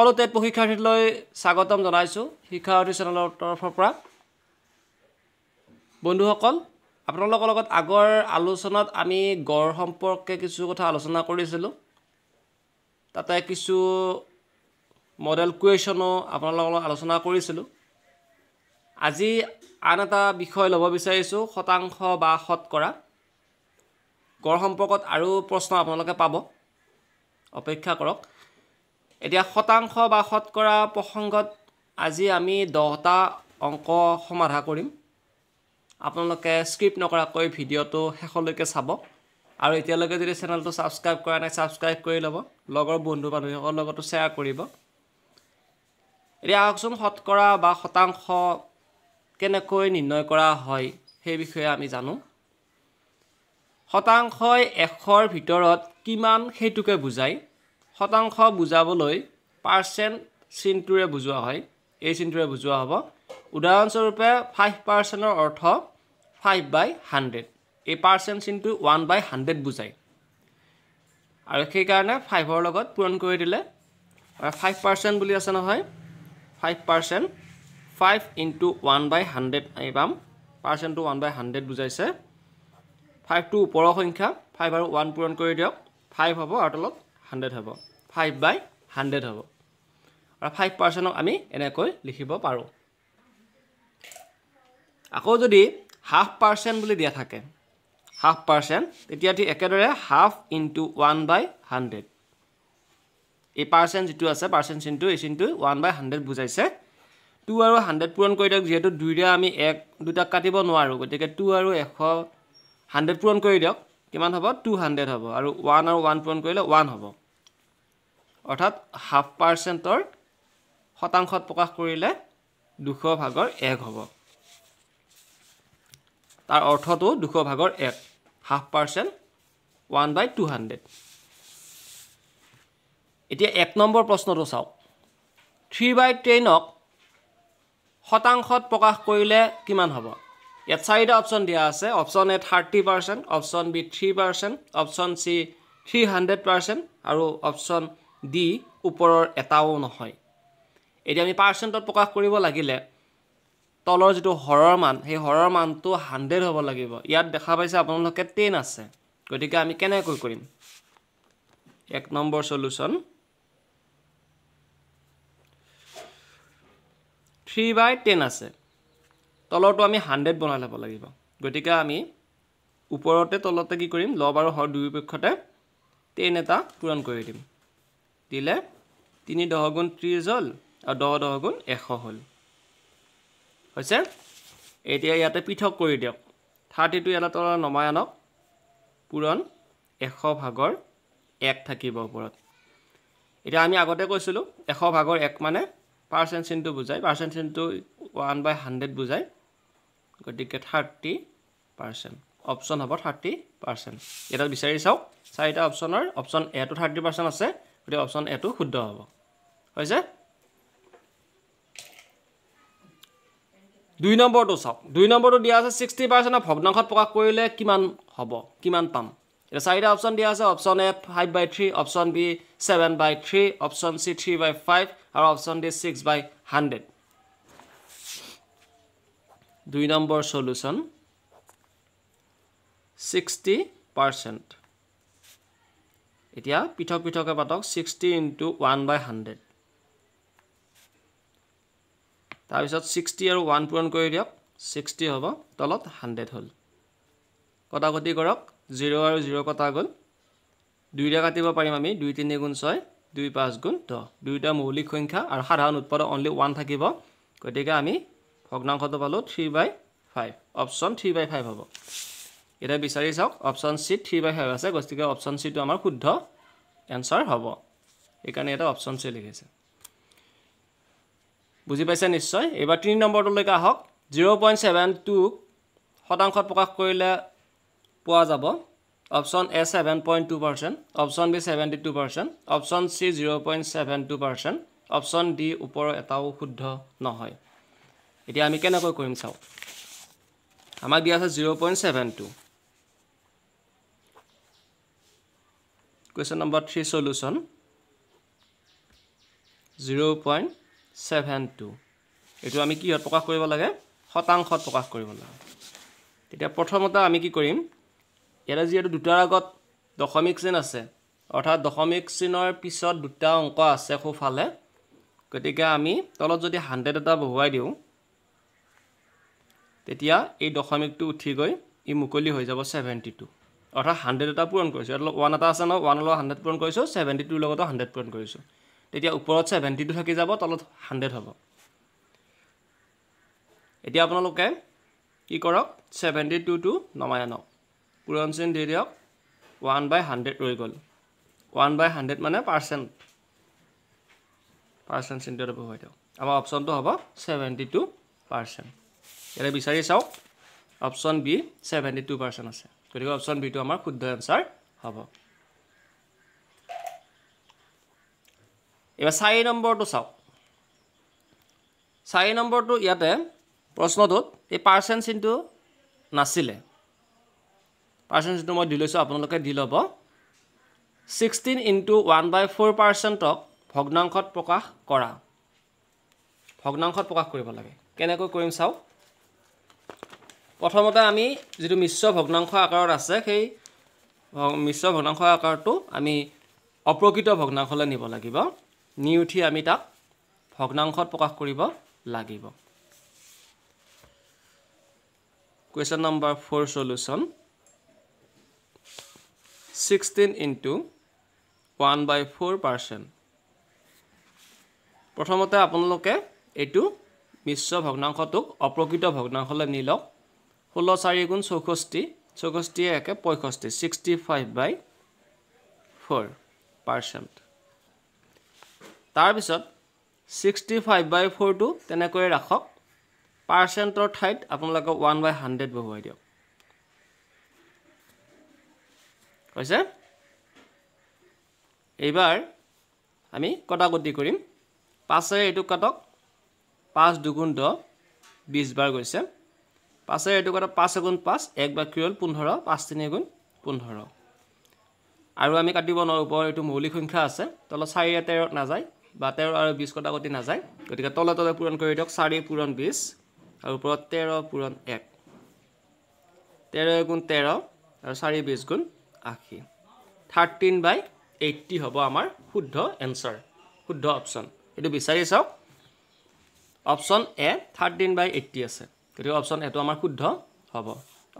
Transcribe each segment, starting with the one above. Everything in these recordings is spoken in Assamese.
সকলো টেট প্ৰশিক্ষাৰ্থীলৈ স্বাগতম জনাইছোঁ শিক্ষাৰ্থী চেনেলৰ তৰফৰ পৰা বন্ধুসকল আপোনালোকৰ লগত আগৰ আলোচনাত আমি গড় সম্পৰ্কে কিছু কথা আলোচনা কৰিছিলোঁ তাতে কিছু মডেল কুৱেশ্যনো আপোনালোকৰ লগত আলোচনা কৰিছিলোঁ আজি আন এটা বিষয় ল'ব বিচাৰিছোঁ শতাংশ বা শত কৰা গড় সম্পৰ্কত আৰু প্ৰশ্ন আপোনালোকে পাব অপেক্ষা কৰক এতিয়া শতাংশ বা শতকৰা প্ৰসংগত আজি আমি দহটা অংক সমাধা কৰিম আপোনালোকে স্ক্ৰিপ্ট নকৰাকৈ ভিডিঅ'টো শেষলৈকে চাব আৰু এতিয়ালৈকে যদি চেনেলটো ছাবস্ক্ৰাইব কৰা নাই ছাবস্ক্ৰাইব কৰি ল'ব লগৰ বন্ধু বান্ধৱীসকলৰ লগতো শ্বেয়াৰ কৰিব এতিয়া আহকচোন শতকৰা বা শতাংশ কেনেকৈ নিৰ্ণয় কৰা হয় সেই বিষয়ে আমি জানো শতাংশই এশৰ ভিতৰত কিমান সেইটোকে বুজায় শতাংশ বুজাবলৈ পাৰ্চেণ্ট চিনটোৰে বুজোৱা হয় এই চিনটোৰে বুজোৱা হ'ব উদাহৰণস্বৰূপে ফাইভ পাৰ্চেণ্টৰ অৰ্থ ফাইভ বাই হাণ্ড্ৰেড এই পাৰ্চেণ্ট চিনটো ওৱান বাই হাণ্ড্ৰেড বুজায় আৰু সেইকাৰণে ফাইভৰ লগত পূৰণ কৰি দিলে ফাইভ পাৰ্চেণ্ট বুলি আছে নহয় five percent five into one by hundred আমি পাম পাৰ্চেণ্টটো ওৱান বাই হাণ্ড্ৰেড বুজাইছে ফাইভটো ওপৰৰ সংখ্যা ফাইভ আৰু ওৱান পূৰণ কৰি দিয়ক ফাইভ হ'ব আৰু তলত হাণ্ড্ৰেড হ'ব ফাইভ বাই হাণ্ড্ৰেড হ'ব আৰু ফাইভ পাৰ্চেণ্টক আমি এনেকৈ লিখিব পাৰোঁ আকৌ যদি হাফ পাৰ্চেণ্ট বুলি দিয়া থাকে হাফ পাৰ্চেণ্ট তেতিয়াতো একেদৰে half into one by hundred এই পাৰ্চেণ্ট যিটো আছে পাৰ্চেণ্ট চিনটো এই চিনটো ওৱান বাই হাণ্ড্ৰেড বুজাইছে টু আৰু হাণ্ড্ৰেড পূৰণ কৰি দিয়ক যিহেতু দুইৰে আমি এক দুটাক কাটিব নোৱাৰোঁ গতিকে টু আৰু এশ হাণ্ড্ৰেড পূৰণ কৰি দিয়ক কিমান হ'ব টু হাণ্ড্ৰেড হ'ব আৰু ওৱান আৰু ওৱান পূৰণ কৰিলে ওৱান হ'ব অৰ্থাৎ হাফ পাৰ্চেণ্টৰ শতাংশত প্ৰকাশ কৰিলে দুশ ভাগৰ এক হ'ব তাৰ অৰ্থটো দুশ ভাগৰ এক half percent one by two hundred এতিয়া এক নম্বৰ প্ৰশ্নটো চাওক থ্ৰী বাই টেনক শতাংশত প্ৰকাশ কৰিলে কিমান হ'ব ইয়াত চাৰিটা অপশ্যন দিয়া আছে option A thirty percent option B three percent option C three hundred percent আৰু অপশ্যন দি ওপৰৰ এটাও নহয় এতিয়া আমি পাৰ্চেণ্টত প্ৰকাশ কৰিব লাগিলে তলৰ যিটো হৰৰ মান সেই হৰৰ মানটো হাণ্ড্ৰেড হ'ব লাগিব ইয়াত দেখা পাইছে আপোনালোকে টেন আছে গতিকে আমি কেনেকৈ কৰিম এক number solution three by ten আছে তলৰটো আমি হাণ্ড্ৰেড বনাই ল'ব লাগিব গতিকে আমি ওপৰতে তলতে কি কৰিম লব আৰু হৰ দুয়োপক্ষতে টেন এটা পূৰণ কৰি দিম দিলে তিনি দহ গুণ ত্ৰিছ হ'ল আৰু দহ দহ গুণ এশ হ'ল হৈছে এতিয়া ইয়াতে পৃথক কৰি দিয়ক থাৰ্টিটো ইয়াৰ তলত নমাই আনক পূৰণ এশ ভাগৰ এক থাকিব ওপৰত এতিয়া আমি আগতে কৈছিলোঁ এশ ভাগৰ এক মানে পাৰ্চেণ্ট চিনটো বুজায় পাৰ্চেণ্ট চিনটো ওৱান বাই হাণ্ড্ৰেড বুজায় গতিকে থাৰ্টি পাৰ্চেণ্ট অপশ্যন হ'ব থাৰ্টি পাৰ্চেণ্ট ইয়াতে বিচাৰি চাওক চাৰিটা অপশ্যনৰ অপশ্যন এটো থাৰ্টি পাৰ্চেণ্ট আছে গতিকে অপশ্যন এটো শুদ্ধ হ'ব হৈছে দুই নম্বৰটো চাওক দুই নম্বৰটো দিয়া আছে ছিক্সটি পাৰ্চেণ্টৰ ভগ্নাংশত প্ৰকাশ কৰিলে কিমান হ'ব কিমান পাম এতিয়া চাৰিটা অপশ্যন দিয়া আছে option A five by three option B seven by three option C three by five আৰু option D six by hundred দুই নম্বৰ চলুচন ছিক্সটি পাৰ্চেণ্ট এতিয়া পৃথক পৃথকে পাতক sixty into one by hundred তাৰপিছত ছিক্সটি আৰু ওৱান পূৰণ কৰি দিয়ক ছিক্সটি হ'ব তলত হাণ্ড্ৰেড হ'ল কটাকটি কৰক জিৰ' আৰু জিৰ' কটা গ'ল দুইৰে কাটিব পাৰিম আমি দুই তিনি গুণ ছয় দুই পাঁচ গুণ দহ দুয়োটা মৌলিক সংখ্যা আৰু সাধাৰণ উৎপাদক অনলি ওৱান থাকিব গতিকে আমি ভগ্নাংশটো পালোঁ three by five option three by five হ'ব এতিয়া বিচাৰি চাওক option C three by five আছে গতিকে অপশ্যন চিটো আমাৰ শুদ্ধ এনচাৰ হ'ব সেইকাৰণে এটা অপশ্যন চি লিখিছে বুজি পাইছে নিশ্চয় এইবাৰ তিনি নম্বৰটোলৈকে আহক জিৰ' পইণ্ট ছেভেন টু শতাংশত প্ৰকাশ কৰিলে পোৱা যাব option A seven point two percent option B seventy two percent option C zero' point seven two percent option D ওপৰৰ এটাও শুদ্ধ নহয় এতিয়া আমি কেনেকৈ কৰিম চাওক আমাক দিয়া আছে zero' point seven two question number three solution zero' point seven two এইটো আমি কিহত প্ৰকাশ কৰিব লাগে শতাংশত প্ৰকাশ কৰিব লাগে তেতিয়া প্ৰথমতে আমি কি কৰিম ইয়াতে যিহেতু দুটাৰ আগত দশমিক চিন আছে অৰ্থাৎ দশমিক চিনৰ পিছত দুটা অংক আছে সোঁফালে গতিকে আমি তলত যদি হাণ্ড্ৰেড এটা বহুৱাই দিওঁ তেতিয়া এই দশমিকটো উঠি গৈ ই মুকলি হৈ যাব ছেভেণ্টি টু অৰ্থাৎ হাণ্ড্ৰেড এটা পূৰণ কৰিছোঁ ইয়াত ওৱান এটা আছে ন ওৱানৰ লগত হাণ্ড্ৰেড পূৰণ কৰিছোঁ ছেভেণ্টি টুৰ লগতো হাণ্ড্ৰেড পূৰণ কৰিছোঁ তেতিয়া ওপৰত ছেভেণ্টি টু থাকি যাব তলত হাণ্ড্ৰেড হ'ব এতিয়া আপোনালোকে কি কৰক ছেভেণ্টি টু টু নমাই আনক পূৰণ চিন দি দিয়ক ওৱান বাই হাণ্ড্ৰেড ৰৈ গ'ল ওৱান বাই হাণ্ড্ৰেড মানে পাৰ্চেণ্ট পাৰ্চেণ্ট চিন্তিত হৈ দিয়ক আমাৰ অপশ্যনটো হ'ব ছেভেণ্টি টু পাৰ্চেণ্ট ইয়াতে বিচাৰি চাওক option B seventy two percent আছে গতিকে অপশ্যন বিটো আমাৰ শুদ্ধ এনচাৰ হ'ব এইবাৰ চাৰি নম্বৰটো চাওক চাৰি নম্বৰটো ইয়াতে প্ৰশ্নটোত এই পাৰ্চেণ্ট চিনটো নাছিলে পাৰ্চেণ্ট চিনটো মই দি লৈছোঁ আপোনালোকে দি ল'ব sixteen into one by four পাৰ্চেণ্টক ভগ্নাংশত প্ৰকাশ কৰা ভগ্নাংশত প্ৰকাশ কৰিব লাগে কেনেকৈ কৰিম চাওক প্ৰথমতে আমি যিটো মিশ্ৰ ভগ্নাংশ আকাৰত আছে সেই মিশ্ৰ ভগ্নাংশ আকাৰটো আমি অপ্ৰকৃত ভগ্নাংশলৈ নিব লাগিব নি উঠি আমি তাক ভগ্নাংশত প্ৰকাশ কৰিব লাগিব question number four solution sixteen into one by four percent প্ৰথমতে আপোনালোকে এইটো মিশ্ৰ ভগ্নাংশটোক অপ্ৰকৃত ভগ্নাংশলৈ নি লওক ষোল্ল চাৰি গুণ চৌষষ্ঠি চৌষষ্ঠিয়ে একে পঁয়ষষ্ঠি sixty five by four percent তাৰপিছত ছিক্সটি ফাইভ বাই ফ'ৰটো তেনেকৈয়ে ৰাখক পাৰ্চেণ্টৰ ঠাইত আপোনালোকে ওৱান বাই হাণ্ড্ৰেড বহুৱাই দিয়ক হৈছে এইবাৰ আমি কটাকটি কৰিম পাঁচেৰে এইটো কাটক পাঁচ দুগুণ দহ বিছ বাৰ গৈছে পাঁচেৰে এইটো কথা পাঁচ এগুণ পাঁচ এক বা হ'ল পোন্ধৰ পাঁচ তিনি এগুণ পোন্ধৰ আৰু আমি কাটিব নোৱাৰোঁ ওপৰৰ এইটো মৌলিক সংখ্যা আছে তলত চাৰিৰে তেৰত নাযায় বা তেৰ আৰু বিছ কটা গতি নাযায় গতিকে তলে তলে পূৰণ কৰি দিয়ক চাৰি পূৰণ বিছ আৰু ওপৰত তেৰ পূৰণ এক তেৰ এগুণ তেৰ আৰু চাৰি বিছ গুণ আশী থাৰ্টিন বাই এইটি হ'ব আমাৰ শুদ্ধ এনচাৰ শুদ্ধ অপশ্যন এইটো বিচাৰি চাওক অপশ্যন এ থাৰ্টিন বাই এইটি আছে গতিকে অপশ্যন এটো আমাৰ শুদ্ধ হ'ব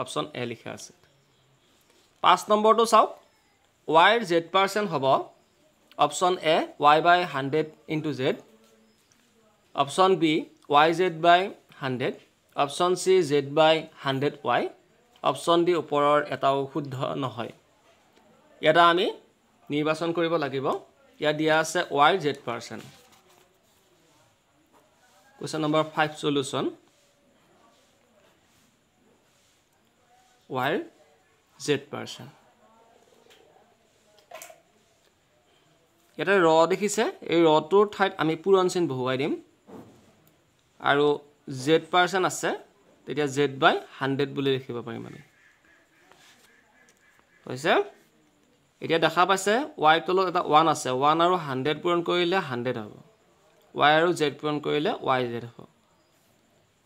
অপশ্যন এ লিখা আছে পাঁচ নম্বৰটো চাওক ৱাইৰ জেড পাৰ্চেণ্ট হ'ব option A Y by hundred into Z option B Y Z by hundred option C Z by hundred Y option D ওপৰৰ এটাও শুদ্ধ নহয় এটা আমি নিৰ্বাচন কৰিব লাগিব ইয়াত দিয়া আছে ৱাইৰ Z percent question number five solution while Z person. এটা ৰ দেখিছে এই ৰটোৰ ঠাইত আমি পূৰণ চিন বহুৱাই দিম আৰু জেড পাৰ্চেণ্ট আছে তেতিয়া জেড বাই হাণ্ড্ৰেড বুলি লিখিব পাৰিম মানে হৈছে এতিয়া দেখা পাইছে ৱাইৰ তলত এটা ওৱান আছে ওৱান আৰু হাণ্ড্ৰেড পূৰণ কৰিলে হাণ্ড্ৰেড হ'ব ৱাই আৰু জেড পূৰণ কৰিলে ৱাই জেড হ'ব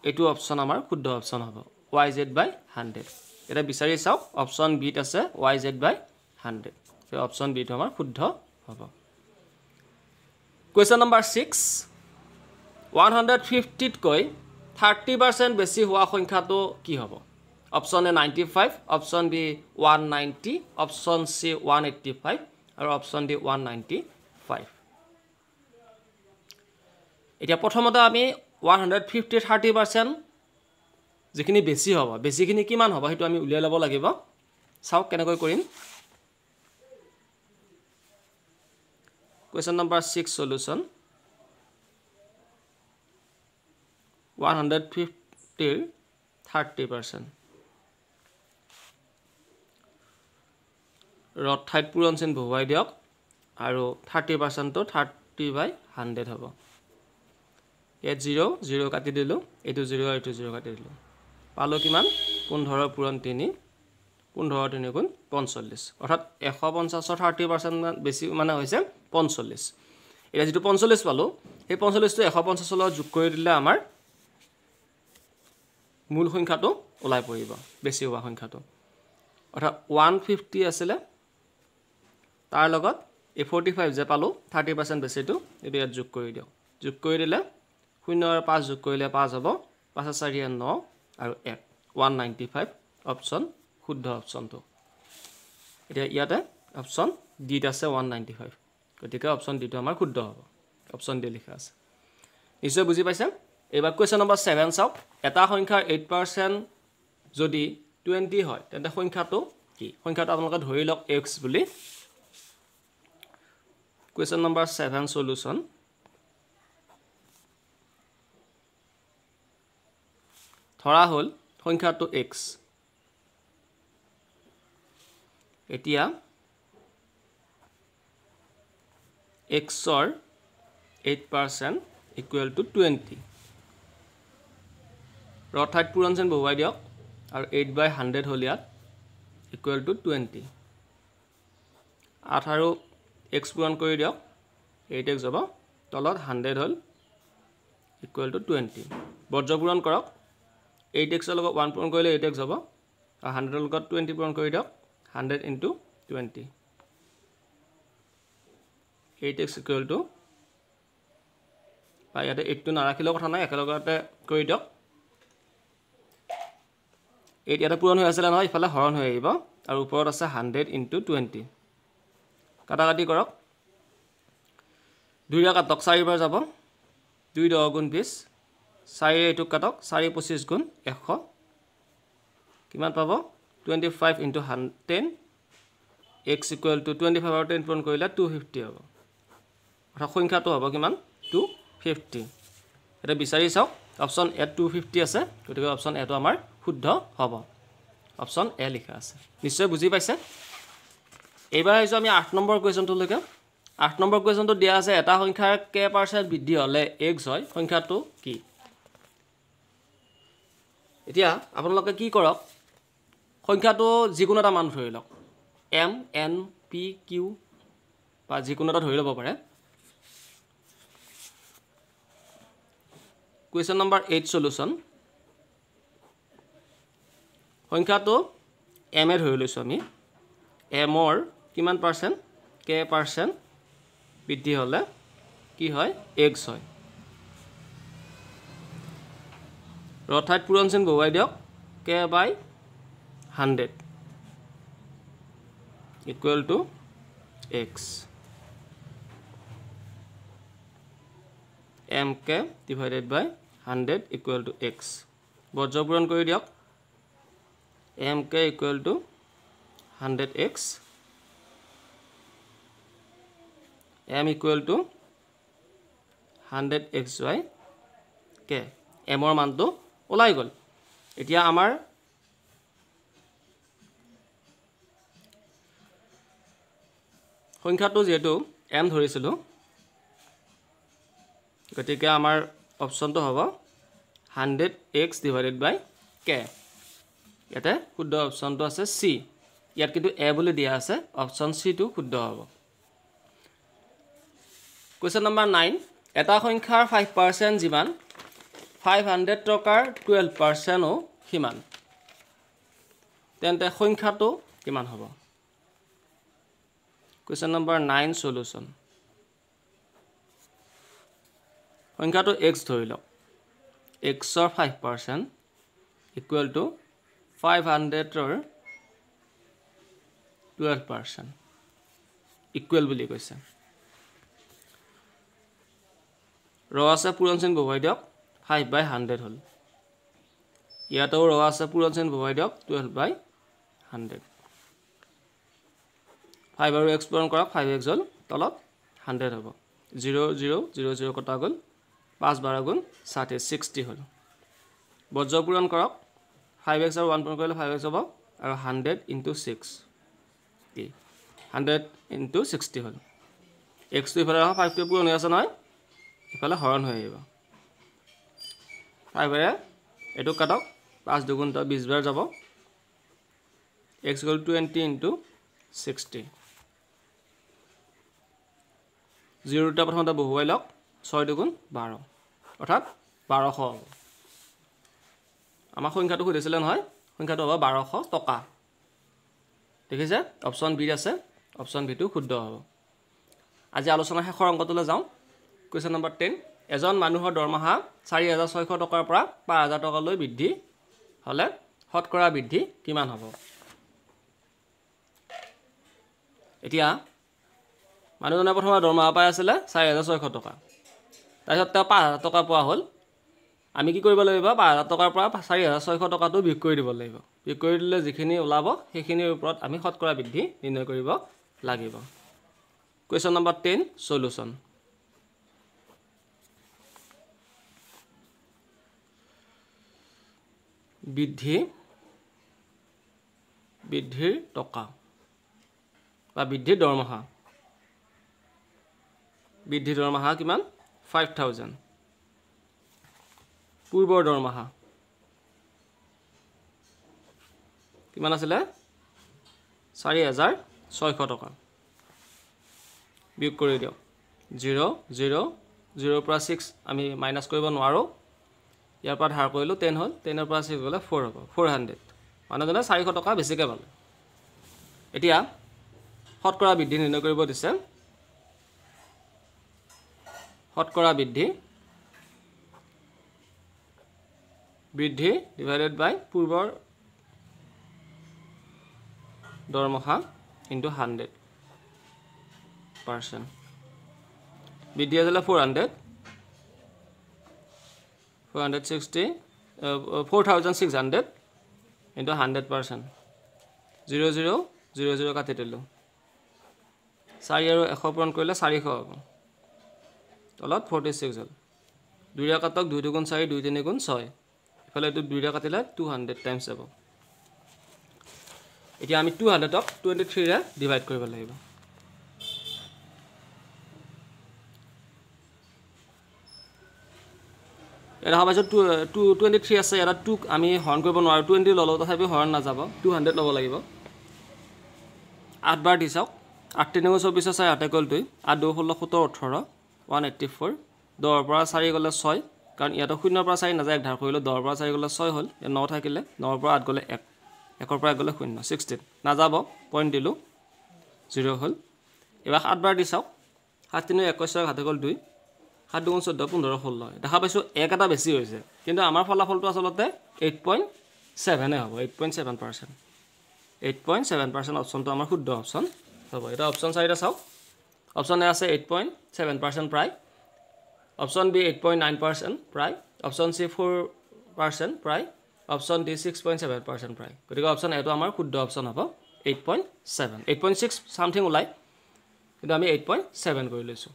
এইটো অপশ্যন আমাৰ শুদ্ধ অপশ্যন হ'ব ৱাই জেড বাই হাণ্ড্ৰেড এটা বিচাৰি চাওক অপশ্যন বিত আছে ৱাই জেড বাই হাণ্ড্ৰেড সেই অপশ্যন বিটো আমাৰ শুদ্ধ হ'ব question number six one hundred ফিফটিতকৈ থাৰ্টি পাৰ্চেণ্ট বেছি হোৱা সংখ্যাটো কি হ'ব option A ninety five option B one ninety option C one eighty five আৰু option D one ninety five এতিয়া প্ৰথমতে আমি one hundred fifty thirty percent যিখিনি বেছি হ'ব বেছিখিনি কিমান হ'ব সেইটো আমি উলিয়াই ল'ব লাগিব চাওক কেনেকৈ কৰিম question number six solution one hundred ফিফটিৰ থাৰ্টি পাৰ্চেণ্ট ৰদ ঠাইত পূৰণ চিন বহুৱাই দিয়ক আৰু থাৰ্টি পাৰ্চেণ্টটো থাৰ্টি বাই হাণ্ড্ৰেড হ'ব ইয়াত জিৰ' জিৰ' কাটি দিলোঁ এইটো জিৰ' এইটো জিৰ' কাটি দিলোঁ পালোঁ কিমান পোন্ধৰ পূৰণ তিনি পোন্ধৰ তিনি গুণ পঞ্চল্লিছ অৰ্থাৎ এশ পঞ্চাছৰ থাৰ্টি পাৰ্চেণ্টমান বেছি মানে হৈছে পঞ্চল্লিছ এতিয়া যিটো পঞ্চল্লিছ পালোঁ সেই পঞ্চল্লিছটো এশ পঞ্চাছৰ লগত যোগ কৰি দিলে আমাৰ মূল সংখ্যাটো ওলাই পৰিব বেছি হোৱা সংখ্যাটো অৰ্থাৎ ওৱান ফিফটি আছিলে তাৰ লগত এই ফৰ্টি ফাইভ যে পালোঁ থাৰ্টি পাৰ্চেণ্ট বেছিটো এইটো ইয়াত যোগ কৰি দিয়ক যোগ কৰি দিলে শূন্য আৰু পাঁচ যোগ কৰিলে পাঁচ হ'ব পাঁচ চাৰিয়ে ন আৰু এক ওৱান নাইণ্টি ফাইভ অপশ্যন শুদ্ধ অপশ্যনটো এতিয়া ইয়াতে অপশ্যন ডিত আছে ওৱান নাইণ্টি ফাইভ গতিকে অপশ্যন ডিটো আমাৰ শুদ্ধ হ'ব অপশ্যন ডি লিখা আছে নিশ্চয় বুজি পাইছে এইবাৰ কুৱেশ্যন নম্বৰ ছেভেন চাওক এটা সংখ্যাৰ এইট পাৰ্চেণ্ট যদি টুৱেণ্টি হয় তেন্তে সংখ্যাটো কি সংখ্যাটো আপোনালোকে ধৰি লওক এক্স বুলি কুৱেশ্যন নম্বৰ ছেভেন চলিউশ্যন ধৰা হ'ল সংখ্যাটো এক্স এতিয়া এক্সৰ eight percent equal to twenty ৰ ঠাইত পুৰণ চেণ্ট বহুৱাই দিয়ক আৰু এইট বাই হাণ্ড্ৰেড হ'ল ইয়াত ইকুৱেল টু টুৱেণ্টি আঠ আৰু এক্স পূৰণ কৰি দিয়ক এইট এক্স হ'ব তলত হাণ্ড্ৰেড হ'ল ইকুৱেল টু টুৱেণ্টি বৰ্জ্য পূৰণ কৰক এইট এক্সৰ লগত ওৱান পূৰণ কৰিলে এইট এক্স হ'ব আৰু হাণ্ড্ৰেডৰ লগত টুৱেণ্টি পূৰণ কৰি দিয়ক hundred into twenty eight x equal to বা ইয়াতে এইটটো নাৰাখিলেও কথা নাই একেলগতে কৰি দিয়ক এইট ইয়াতে পূৰণ হৈ আছিলে নহয় ইফালে হৰণ হৈ আহিব আৰু ওপৰত আছে হাণ্ড্ৰেড ইণ্টু টুৱেণ্টি কাটাকাটি কৰক দুইৰে কাটক চাৰিবাৰ যাব দুই দহ গুণ চাৰি এইটো কাটক চাৰি পঁচিছ গুণ এশ কিমান পাব twenty five into hundred ten x equal to twenty five আৰু টেন পূৰণ কৰিলে টু ফিফটি হ'ব অৰ্থাৎ সংখ্যাটো হ'ব কিমান টু ফিফটি এতিয়া বিচাৰি চাওক অপশ্যন এ টু ফিফটি আছে গতিকে অপশ্যন এটো আমাৰ শুদ্ধ হ'ব অপশ্যন এ লিখা আছে নিশ্চয় বুজি পাইছে এইবাৰ আহিছোঁ আমি আঠ নম্বৰ কুৱেশ্যনটোলৈকে আঠ নম্বৰ কুৱেশ্যনটো দিয়া আছে এটা সংখ্যাৰ কে পাৰ্চেণ্ট বৃদ্ধি হ'লে এক্স হয় সংখ্যাটো কি এতিয়া আপোনালোকে কি কৰক সংখ্যাটো যিকোনো এটা মান ধৰি লওক এম এন পি কিউ বা যিকোনো এটা ধৰি ল'ব পাৰে কুৱেশ্যন নম্বৰ এইট চলিউশ্যন সংখ্যাটো এম এ ধৰি লৈছোঁ আমি এমৰ কিমান পাৰ্চেণ্ট কে পাৰ্চেণ্ট বৃদ্ধি হ'লে কি হয় এক্স হয় ৰঠাইত পূৰণ চেন বহুৱাই দিয়ক k by hundred equal to x m k divided by hundred equal to x বজ্ৰপূৰণ কৰি দিয়ক m k equal to hundred x m equal to hundred x by k এমৰ মানটো ওলাই গ'ল এতিয়া আমাৰ সংখ্যাটো যিহেতু এম ধৰিছিলোঁ গতিকে আমাৰ অপশ্যনটো হ'ব hundred x divided by k ইয়াতে শুদ্ধ অপশ্যনটো আছে চি ইয়াত কিন্তু এ বুলি দিয়া আছে অপশ্যন চিটো শুদ্ধ হ'ব কুৱেশ্যন নম্বৰ নাইন এটা সংখ্যাৰ ফাইভ পাৰ্চেণ্ট যিমান ফাইভ হাণ্ড্ৰেড টকাৰ টুৱেলভ পাৰ্চেণ্টো সিমান তেন্তে সংখ্যাটো কিমান হ'ব কুৱেশ্যন নম্বৰ নাইন চলিউশ্যন সংখ্যাটো এক্স ধৰি লওক এক্সৰ five percent equal to five হাণ্ড্ৰেডৰ টুৱেলভ পাৰ্চেণ্ট ইকুৱেল বুলি কৈছে ৰ আছে পুৰণচিন বহুৱাই দিয়ক ফাইভ বাই হাণ্ড্ৰেড হ'ল ইয়াতো ৰ আছে পুৰণ চেইন বহুৱাই দিয়ক টুৱেল্ভ বাই হাণ্ড্ৰেড ফাইভ আৰু এক্স পূৰণ কৰক ফাইভ এক্স হ'ল তলত হাণ্ড্ৰেড হ'ব জিৰ' জিৰ' জিৰ' জিৰ' কটা গ'ল পাঁচ বাৰ গুণ ষাঠি ছিক্সটি হ'ল বজ্ৰ পূৰণ কৰক ফাইভ এক্স আৰু ওৱান পূৰণ কৰিলে ফাইভ এক্স হ'ব আৰু হাণ্ড্ৰেড ইণ্টু ছিক্স কি হাণ্ড্ৰেড ইণ্টু ছিক্সটি হ'ল এক্সটো ইফালে ৰখা ফাইভটোৱে পূৰণ হৈ আছে নহয় ইফালে হৰণ হৈ আহিব ফাইভেৰে এইটো কাটক পাঁচ দুগুণ তই বিছবাৰ যাব এক্স গ'ল টুৱেণ্টি ইণ্টু ছিক্সটি জিৰোটা প্ৰথমতে বহুৱাই লওক ছয় দুগুণ বাৰ অৰ্থাৎ বাৰশ আমাৰ সংখ্যাটো সুধিছিলে নহয় সংখ্যাটো হ'ব বাৰশ টকা দেখিছে অপশ্যন বি আছে অপশ্যন বিটো শুদ্ধ হ'ব আজি আলোচনাৰ শেষৰ অংকটোলৈ যাওঁ কুৱেশ্যন নম্বৰ টেন এজন মানুহৰ দৰমহা চাৰি হাজাৰ ছয়শ টকাৰ পৰা পাঁচ হাজাৰ টকালৈ বৃদ্ধি হ'লে শতকৰা বৃদ্ধি কিমান হ'ব এতিয়া মানুহজনে প্ৰথমে দৰমহা পাই আছিলে চাৰি হাজাৰ ছয়শ টকা তাৰপিছত তেওঁ পাঁচ হাজাৰ টকা পোৱা হ'ল আমি কি কৰিব লাগিব পাঁচ হাজাৰ টকাৰ পৰা চাৰি হাজাৰ ছয়শ টকাটো বিক্ৰী কৰি দিব লাগিব বিক্ৰী কৰি দিলে যিখিনি ওলাব সেইখিনিৰ ওপৰত আমি শতকৰা বৃদ্ধি নিৰ্ণয় কৰিব লাগিব কুৱেশ্যন নম্বৰ টেন চলিউশ্যন বৃদ্ধি বৃদ্ধিৰ টকা বা বৃদ্ধিৰ দৰমহা বৃদ্ধি দৰমহা কিমান ফাইভ থাউজেণ্ড পূৰ্বৰ দৰমহা কিমান আছিলে চাৰি হাজাৰ ছয়শ টকা বিয়োগ কৰি দিয়ক জিৰ' জিৰ' জিৰ'ৰ পৰা ছিক্স আমি মাইনাছ কৰিব নোৱাৰোঁ ইয়াৰ পৰা ধাৰ কৰিলোঁ টেন হ'ল টেনৰ পৰা ছিক্স গ'লে ফ'ৰ হ'ব ফ'ৰ হাণ্ড্ৰেড মানুহজনে চাৰিশ টকা বেছিকৈ পালে এতিয়া শতকৰা বৃদ্ধি নিৰ্ণয় কৰিব দিছে শতকৰা বৃদ্ধি বৃদ্ধি ডিভাইডেড বাই পূৰ্বৰ দৰমহা ইণ্টু হাণ্ড্ৰেড পাৰ্চেণ্ট বৃদ্ধি আছিলে four hundred hundred sixty four thousand six hundred into hundred percent zero' zero' zero' zero' কাটি দিলোঁ চাৰি আৰু এশ পূৰণ কৰিলে চাৰিশ হ'ব তলত ফৰ্টি ছিক্স হ'ল দুইৰে কাটক দুই দুগুণ চাৰি দুই তিনি গুণ ছয় ইফালে এইটো দুইৰে কাটিলে টু হাণ্ড্ৰেড টাইমছ যাব এতিয়া আমি টু হাণ্ড্ৰেডক টুৱেণ্টি থ্ৰীৰে ডিভাইড কৰিব লাগিব এটা budget two two twenty three আছে এটা টু আমি হৰ্ণ কৰিব নোৱাৰোঁ টুৱেণ্টি ল'লোঁ তথাপিও হৰ্ণ নাযাব টু হাণ্ড্ৰেড ল'ব লাগিব আঠবাৰ দি চাওক আঠ তিনিশ চৌব্বিছ আছে আঠে গ'ল দুই আঠ দুই ষোল্ল সোতৰ ওঠৰ ওৱান এইট্টি ফ'ৰ দহৰ পৰা চাৰি গ'লে ছয় কাৰণ ইয়াতে শূন্যৰ পৰা চাৰি নাযায় এক ধাৰ কৰিলোঁ দহৰ পৰা চাৰি গ'লে ছয় হ'ল ন থাকিলে নৰ পৰা আঠ গ'লে এক একৰ পৰা এক গ'লে শূন্য ছিক্সটিন নাযাব পইণ্ট দিলোঁ জিৰ' হ'ল এইবাৰ সাত বাৰ দি চাওক সাত তিনি একৈছ ছয় হাতে গ'ল দুই সাত দুগুণ চৈধ্য পোন্ধৰ ষোল্ল দেখা পাইছোঁ এক এটা বেছি হৈছে কিন্তু আমাৰ ফলাফলটো আচলতে এইট পইণ্ট ছেভেনে হ'ব eight point seven percent eight point seven percent অপশ্যনটো আমাৰ শুদ্ধ অপশ্যন হ'ব এতিয়া অপশ্যন চাৰিটা চাওক অপশ্যন এ আছে এইট পইণ্ট ছেভেন পাৰ্চেণ্ট প্ৰায় option B eight point nine percent প্ৰায় অপশ্যন চি ফ'ৰ পাৰ্চেণ্ট প্ৰায় option D six point seven percent প্ৰায় গতিকে অপশ্যন এটো আমাৰ শুদ্ধ অপশ্যন হ'ব eight point seven eight point six something ওলায় কিন্তু আমি এইট পইণ্ট ছেভেন কৰি লৈছোঁ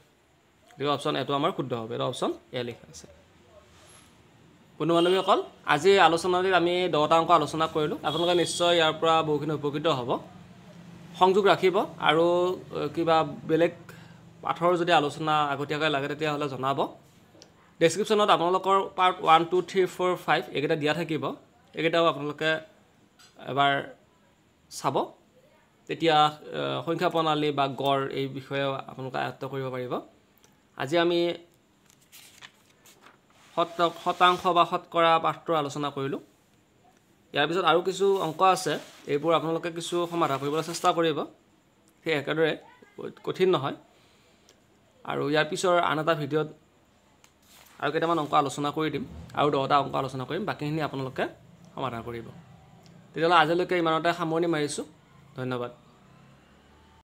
গতিকে অপশ্যন এটো আমাৰ শুদ্ধ হ'ব এইটো অপশ্যন এ লিখা আছে বন্ধু বান্ধৱীসকল আজি আলোচনাটিত আমি দহটা অংক আলোচনা কৰিলোঁ আপোনালোকে নিশ্চয় ইয়াৰ পৰা বহুখিনি উপকৃত হ'ব সংযোগ ৰাখিব আৰু কিবা বেলেগ পাঠৰ যদি আলোচনা আগতীয়াকৈ লাগে তেতিয়াহ'লে জনাব ডেছক্ৰিপশ্যনত আপোনালোকৰ part one two three four five এইকেইটা দিয়া থাকিব এইকেইটাও আপোনালোকে এবাৰ চাব তেতিয়া সংখ্যা প্ৰণালী বা গড় এই বিষয়ে আপোনালোকে আয়ত্ব কৰিব পাৰিব আজি আমি শতাংশ বা শতকৰা পাঠটোৰ আলোচনা কৰিলোঁ ইয়াৰ পিছত আৰু কিছু অংক আছে এইবোৰ আপোনালোকে কিছু সমাধান কৰিবলৈ চেষ্টা কৰিব সেই একেদৰে কঠিন নহয় আৰু ইয়াৰ পিছৰ আন এটা ভিডিঅ'ত আৰু কেইটামান অংক আলোচনা কৰি দিম আৰু দহটা অংক আলোচনা কৰিম বাকীখিনি আপোনালোকে সমাধান কৰিব তেতিয়াহ'লে আজিলৈকে ইমানতে সামৰণি মাৰিছোঁ ধন্যবাদ